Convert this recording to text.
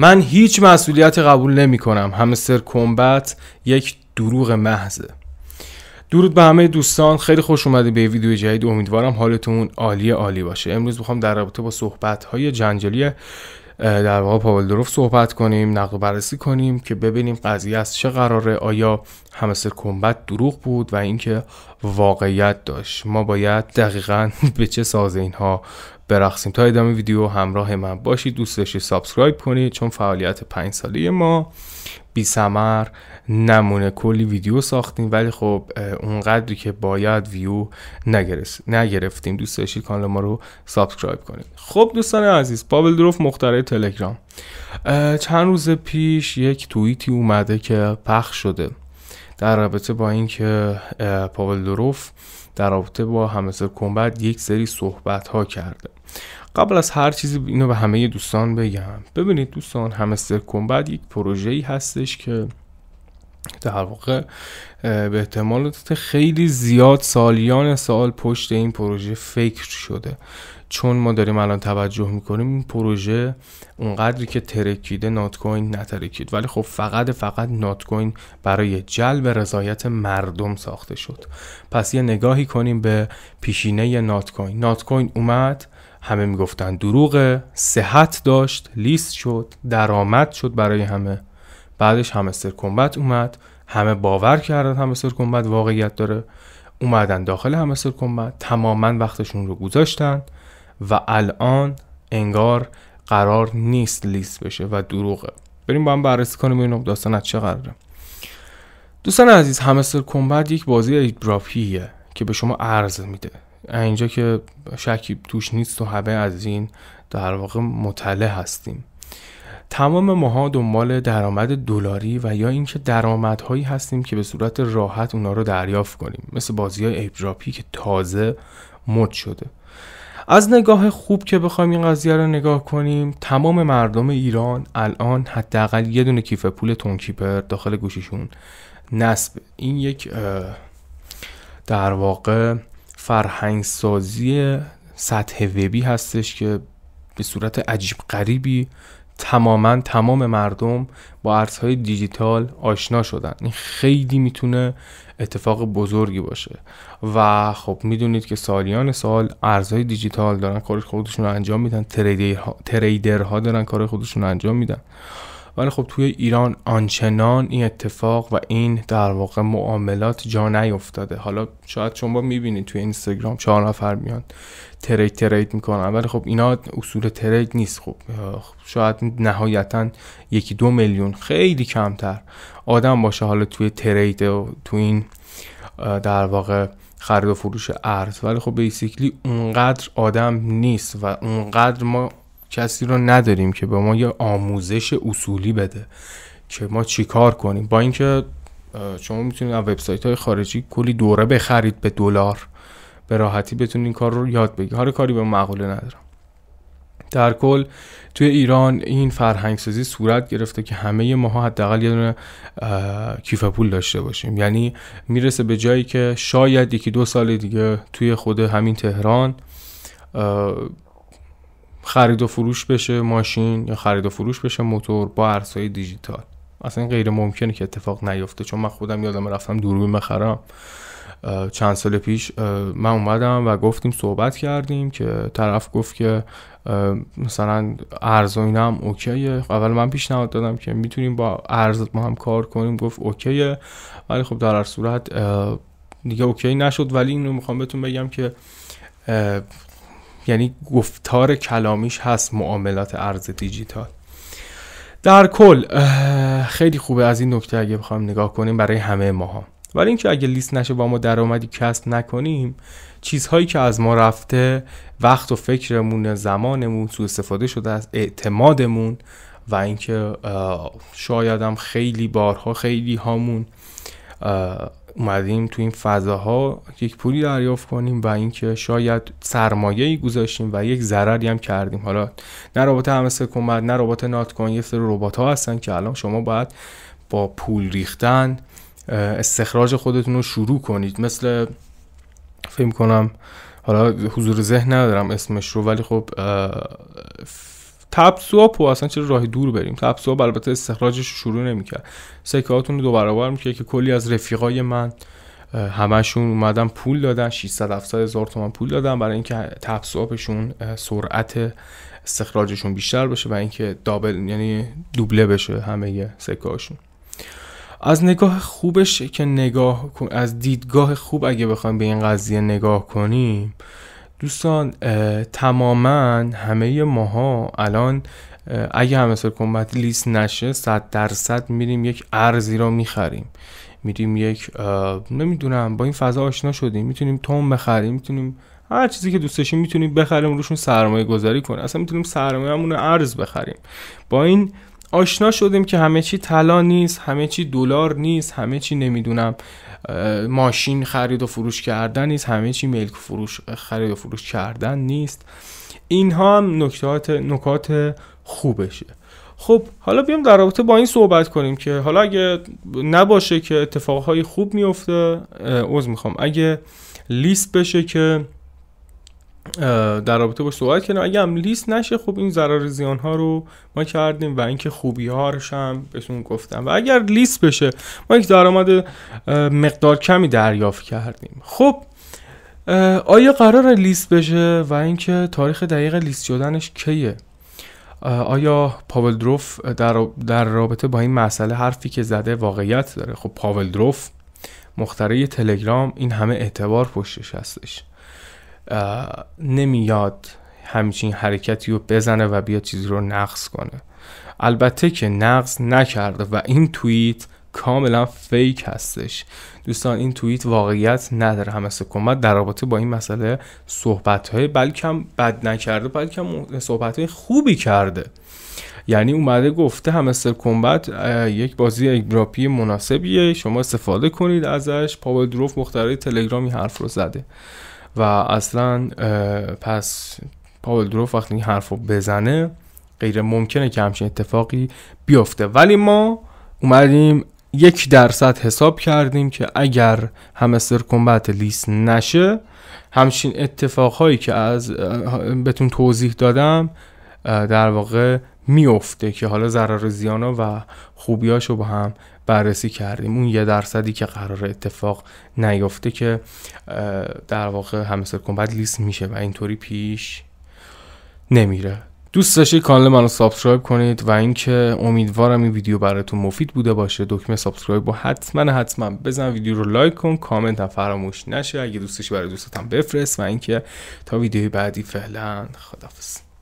من هیچ مسئولیت قبول نمی کنم همستر کمبت یک دروغ محضه درود به همه دوستان خیلی خوش اومدید به ویدیو جدید امیدوارم حالتون عالی عالی باشه امروز میخوام در رابطه با صحبت های جنجالی در واقع پاول دروف صحبت کنیم نقد و بررسی کنیم که ببینیم قضیه از چه قراره آیا همستر کمبت دروغ بود و اینکه واقعیت داشت ما باید دقیقا به چه ساز اینها برخصیم تا ادامه ویدیو همراه من باشید دوست داشتید سابسکرایب کنید چون فعالیت پنج ساله ما بی سمر نمونه کلی ویدیو ساختیم ولی خب اونقدری که باید ویو نگرفتیم دوست داشتید کانال ما رو سابسکرایب کنید خب دوستان عزیز پاول دروف مختره تلگرام چند روز پیش یک توییتی اومده که پخش شده در رابطه با اینکه پاول دروف در رابطه با همسر کنبت یک سری صحبت ها کرده قبل از هر چیزی اینو به همه دوستان بگم ببینید دوستان همستر بعد یک پروژه ای هستش که در واقع به احتمال خیلی زیاد سالیان سال پشت این پروژه فکر شده چون ما داریم الان توجه میکنیم این پروژه اونقدری که ترکیده ناتکوین نترکید ولی خب فقط فقط ناتکوین برای جلب رضایت مردم ساخته شد پس یه نگاهی کنیم به پیشینه ناتکوین ناتکوین اومد همه میگفتن دروغه صحت داشت لیست شد درآمد شد برای همه بعدش همستر کمبت اومد همه باور کردن همستر کمبت واقعیت داره اومدن داخل همستر کمبت تماما وقتشون رو گذاشتن و الان انگار قرار نیست لیست بشه و دروغه بریم با هم بررسی کنیم این داستان از چه قراره دوستان عزیز همستر کمبت یک بازی ایبراپیه که به شما عرض میده اینجا که شکی توش نیست و همه از این در واقع مطلع هستیم تمام ماها دنبال درآمد دلاری و یا اینکه درآمدهایی هستیم که به صورت راحت اونا رو دریافت کنیم مثل بازی های اپراپی که تازه مد شده از نگاه خوب که بخوایم این قضیه رو نگاه کنیم تمام مردم ایران الان حداقل یه دونه کیف پول تونکیپر داخل گوشیشون نصب این یک در واقع فرهنگسازی سطح وبی هستش که به صورت عجیب غریبی تماما تمام مردم با ارزهای دیجیتال آشنا شدن این خیلی میتونه اتفاق بزرگی باشه و خب میدونید که سالیان سال ارزهای دیجیتال دارن کار خودشون رو انجام میدن تریدرها دارن کار خودشون رو انجام میدن ولی خب توی ایران آنچنان این اتفاق و این در واقع معاملات جا نیفتاده حالا شاید شما میبینید توی اینستاگرام چهار نفر میان ترید ترید میکنن ولی خب اینا اصول ترید نیست خب شاید نهایتا یکی دو میلیون خیلی کمتر آدم باشه حالا توی ترید و توی این در واقع خرید و فروش ارز ولی خب بیسیکلی اونقدر آدم نیست و اونقدر ما کسی رو نداریم که به ما یه آموزش اصولی بده که ما چیکار کنیم با اینکه شما میتونید از وبسایت های خارجی کلی دوره بخرید به دلار به راحتی بتونید این کار رو یاد بگیرید حالا کاری به مقوله ندارم در کل توی ایران این فرهنگ سازی صورت گرفته که همه ماها حداقل یه دونه کیف پول داشته باشیم یعنی میرسه به جایی که شاید یکی دو سال دیگه توی خود همین تهران خرید و فروش بشه ماشین یا خرید و فروش بشه موتور با ارزهای دیجیتال اصلا غیر ممکنه که اتفاق نیفته چون من خودم یادم رفتم دوربین بخرم چند سال پیش من اومدم و گفتیم صحبت کردیم که طرف گفت که مثلا ارز و اینا هم اوکیه اول من پیشنهاد دادم که میتونیم با ارز ما هم کار کنیم گفت اوکیه ولی خب در هر صورت دیگه اوکی نشد ولی اینو میخوام بهتون بگم که یعنی گفتار کلامیش هست معاملات ارز دیجیتال در کل خیلی خوبه از این نکته اگه بخوایم نگاه کنیم برای همه ماها ولی اینکه اگه لیست نشه با ما درآمدی کسب نکنیم چیزهایی که از ما رفته وقت و فکرمون زمانمون سوء استفاده شده از اعتمادمون و اینکه شاید هم خیلی بارها خیلی هامون اومدیم تو این فضاها یک پولی دریافت کنیم و اینکه شاید سرمایه ای گذاشتیم و یک ضرری هم کردیم حالا نه ربات همسه کمد نه ربات نات یه سری ربات ها هستن که الان شما باید با پول ریختن استخراج خودتون رو شروع کنید مثل فکر کنم حالا حضور ذهن ندارم اسمش رو ولی خب و اصلا چرا راهی دور بریم تپسوآپ البته استخراجش شروع نمیکرد سکهاتون رو دو برابر میکرد که کلی از رفیقای من همشون اومدن پول دادن 600 700 هزار تومن پول دادن برای اینکه تپسوآپشون سرعت استخراجشون بیشتر بشه و اینکه دابل یعنی دوبله بشه همه سکهاشون از نگاه خوبش که نگاه از دیدگاه خوب اگه بخوایم به این قضیه نگاه کنیم دوستان تماما همه ماها الان اگه سر کمبت لیست نشه صد درصد میریم یک ارزی را میخریم میریم یک نمیدونم با این فضا آشنا شدیم میتونیم توم بخریم میتونیم هر چیزی که دوست داشتیم میتونیم بخریم روشون سرمایه گذاری کنیم اصلا میتونیم سرمایه‌مون رو ارز بخریم با این آشنا شدیم که همه چی طلا نیست همه چی دلار نیست همه چی نمیدونم ماشین خرید و فروش کردن نیست همه چی ملک فروش خرید و فروش کردن نیست اینها هم نکات نکات خوبشه خب حالا بیام در رابطه با این صحبت کنیم که حالا اگه نباشه که اتفاقهای خوب میفته عوض میخوام اگه لیست بشه که در رابطه با سوال کردیم اگه هم لیست نشه خب این ضرر زیان ها رو ما کردیم و اینکه خوبی هارش هم بهتون گفتم و اگر لیست بشه ما یک درآمد مقدار کمی دریافت کردیم خب آیا قرار لیست بشه و اینکه تاریخ دقیق لیست شدنش کیه آیا پاول دروف در رابطه با این مسئله حرفی که زده واقعیت داره خب پاول دروف مختره تلگرام این همه اعتبار پشتش هستش نمیاد همچین حرکتی رو بزنه و بیا چیزی رو نقص کنه البته که نقص نکرده و این توییت کاملا فیک هستش دوستان این توییت واقعیت نداره همه سکومت در رابطه با این مسئله صحبت های بد نکرده بلکه هم صحبت های خوبی کرده یعنی اومده گفته همستر کمبت یک بازی اگراپی مناسبیه شما استفاده کنید ازش پاول دروف مختاره تلگرامی حرف رو زده و اصلا پس پاول دروف وقتی این حرف رو بزنه غیر ممکنه که همچین اتفاقی بیفته ولی ما اومدیم یک درصد حساب کردیم که اگر همه کمبت لیست نشه همچین اتفاقهایی که از بهتون توضیح دادم در واقع میفته که حالا ضرر و و خوبیاش رو با هم بررسی کردیم اون یه درصدی که قرار اتفاق نیفته که در واقع همه سرکن لیست میشه و اینطوری پیش نمیره دوست داشتید کانال منو سابسکرایب کنید و اینکه امیدوارم این ویدیو براتون مفید بوده باشه دکمه سابسکرایب رو حتما حتما بزن ویدیو رو لایک کن کامنت هم فراموش نشه اگه دوستش برای دوستتم بفرست و اینکه تا ویدیوی بعدی فعلا خدافظ